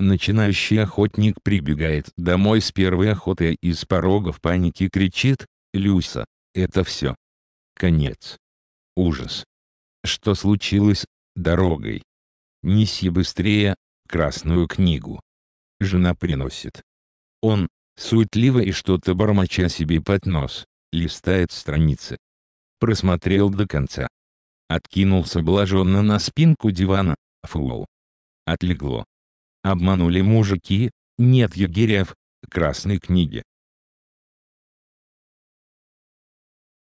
Начинающий охотник прибегает домой с первой охоты и с порога в панике кричит «Люса, это все». Конец. Ужас. Что случилось дорогой? Неси быстрее красную книгу. Жена приносит. Он, суетливо и что-то бормоча себе под нос, листает страницы. Просмотрел до конца. Откинулся блаженно на спинку дивана, флоу. Отлегло обманули мужики, нет егерев, Красной книги.